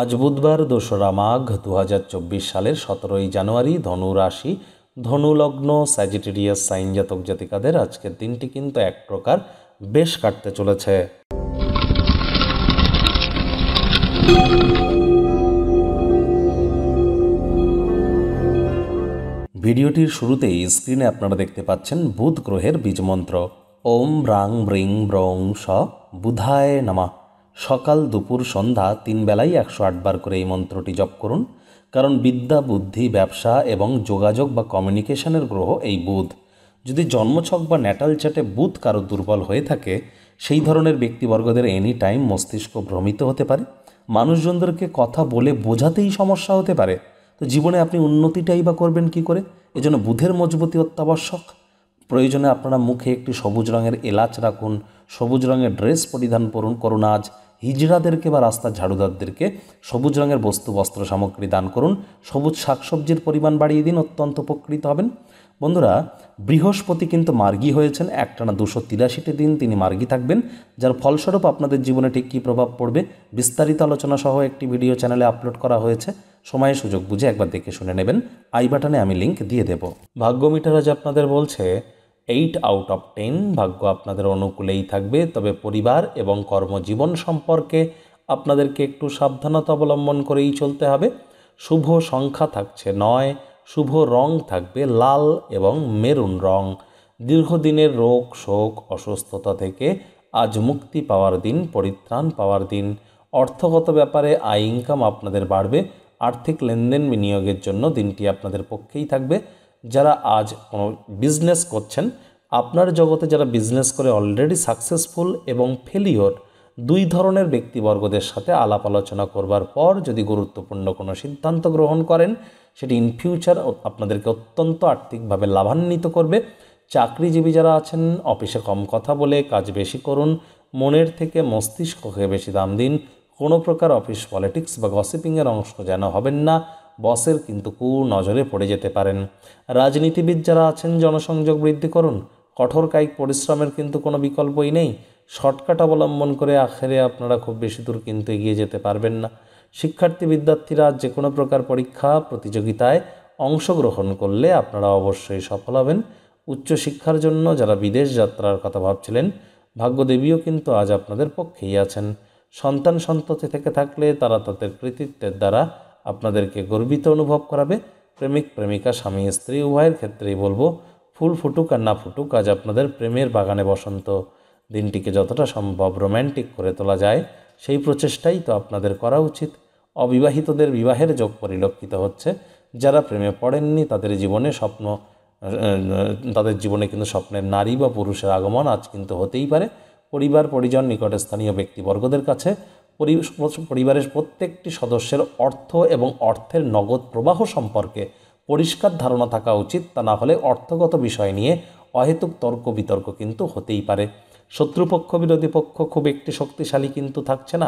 আজ বুধবার দোসরা মাঘ দু সালের সতেরোই জানুয়ারি ধনু রাশি ধনুলগ্ন স্যাজিটেরিয়াস সাইন জাতক জাতিকাদের আজকের দিনটি কিন্তু এক প্রকার বেশ কাটতে চলেছে ভিডিওটির শুরুতেই স্ক্রিনে আপনারা দেখতে পাচ্ছেন বুধ গ্রহের বীজমন্ত্র ওম ব্রাং ব্রিং ব্রং স বুধায় নামা সকাল দুপুর সন্ধ্যা তিন বেলায় একশো আটবার করে এই মন্ত্রটি জপ করুন কারণ বিদ্যা বুদ্ধি ব্যবসা এবং যোগাযোগ বা কমিউনিকেশনের গ্রহ এই বুধ যদি জন্মছক বা ন্যাটাল চ্যাটে বুধ কারো দুর্বল হয়ে থাকে সেই ধরনের ব্যক্তিবর্গদের এনি টাইম মস্তিষ্ক ভ্রমিত হতে পারে মানুষজনদেরকে কথা বলে বোঝাতেই সমস্যা হতে পারে তো জীবনে আপনি উন্নতিটাই বা করবেন কি করে এজন্য বুধের মজবুতি অত্যাবশ্যক প্রয়োজনে আপনারা মুখে একটি সবুজ রঙের এলাচ রাখুন সবুজ রঙের ড্রেস পরিধান করুন করুন আজ হিজড়াদেরকে বা রাস্তার ঝাড়ুদারদেরকে সবুজ রঙের বস্তু বস্ত্র সামগ্রী দান করুন সবুজ শাকসবজির পরিমাণ বাড়িয়ে দিন অত্যন্ত উপকৃত হবেন বন্ধুরা বৃহস্পতি কিন্তু মার্গী হয়েছেন একটানা দুশো তিরাশিটি দিন তিনি মার্গী থাকবেন যার ফলস্বরূপ আপনাদের জীবনে ঠিক কী প্রভাব পড়বে বিস্তারিত আলোচনা সহ একটি ভিডিও চ্যানেলে আপলোড করা হয়েছে সময় সুযোগ বুঝে একবার দেখে শুনে নেবেন আই বাটনে আমি লিঙ্ক দিয়ে দেব ভাগ্য মিটার আজ আপনাদের বলছে এইট আউট অফ টেন ভাগ্য আপনাদের অনুকূলেই থাকবে তবে পরিবার এবং কর্মজীবন সম্পর্কে আপনাদেরকে একটু সাবধানতা অবলম্বন করেই চলতে হবে শুভ সংখ্যা থাকছে নয় শুভ রং থাকবে লাল এবং মেরুন রং দীর্ঘদিনের রোগ শোক অসুস্থতা থেকে আজ মুক্তি পাওয়ার দিন পরিত্রাণ পাওয়ার দিন অর্থগত ব্যাপারে আয় ইনকাম আপনাদের বাড়বে আর্থিক লেনদেন বিনিয়োগের জন্য দিনটি আপনাদের পক্ষেই থাকবে যারা আজ কোনো বিজনেস করছেন আপনার জগতে যারা বিজনেস করে অলরেডি সাকসেসফুল এবং ফেলিওর দুই ধরনের ব্যক্তিবর্গদের সাথে আলাপ আলোচনা করবার পর যদি গুরুত্বপূর্ণ কোনো সিদ্ধান্ত গ্রহণ করেন সেটি ইন ফিউচার আপনাদেরকে অত্যন্ত আর্থিকভাবে লাভান্বিত করবে চাকরিজীবী যারা আছেন অফিসে কম কথা বলে কাজ বেশি করুন মনের থেকে মস্তিষ্ককে বেশি দাম দিন কোনো প্রকার অফিস পলিটিক্স বা গসিপিংয়ের অংশ যেন হবেন না বসের কিন্তু কু নজরে পড়ে যেতে পারেন রাজনীতিবিদ যারা আছেন জনসংযোগ বৃদ্ধি করুন কঠোর কায়িক পরিশ্রমের কিন্তু কোনো বিকল্পই নেই শর্টকাট অবলম্বন করে আখেরে আপনারা খুব বেশি দূর কিন্তু এগিয়ে যেতে পারবেন না শিক্ষার্থী বিদ্যার্থীরা যে কোনো প্রকার পরীক্ষা প্রতিযোগিতায় অংশগ্রহণ করলে আপনারা অবশ্যই সফল হবেন উচ্চশিক্ষার জন্য যারা বিদেশ যাত্রার কথা ভাবছিলেন ভাগ্যদেবীও কিন্তু আজ আপনাদের পক্ষেই আছেন সন্তান সন্ততি থেকে থাকলে তারা তাদের কৃতিত্বের দ্বারা আপনাদেরকে গর্বিত অনুভব করাবে প্রেমিক প্রেমিকা স্বামী স্ত্রী উভয়ের ক্ষেত্রেই বলবো ফুল ফুটুক আর না ফুটুক আজ আপনাদের প্রেমের বাগানে বসন্ত দিনটিকে যতটা সম্ভব রোম্যান্টিক করে তোলা যায় সেই প্রচেষ্টাই তো আপনাদের করা উচিত অবিবাহিতদের বিবাহের যোগ পরিলক্ষিত হচ্ছে যারা প্রেমে পড়েননি তাদের জীবনে স্বপ্ন তাদের জীবনে কিন্তু স্বপ্নের নারী বা পুরুষের আগমন আজ কিন্তু হতেই পারে পরিবার পরিজন নিকটস্থানীয় ব্যক্তিবর্গদের কাছে পরিবারের প্রত্যেকটি সদস্যের অর্থ এবং অর্থের নগদ প্রবাহ সম্পর্কে পরিষ্কার ধারণা থাকা উচিত তা না হলে অর্থগত বিষয় নিয়ে অহেতুক তর্ক বিতর্ক কিন্তু হতেই পারে শত্রুপক্ষ বিরোধী পক্ষ খুব একটি শক্তিশালী কিন্তু থাকছে না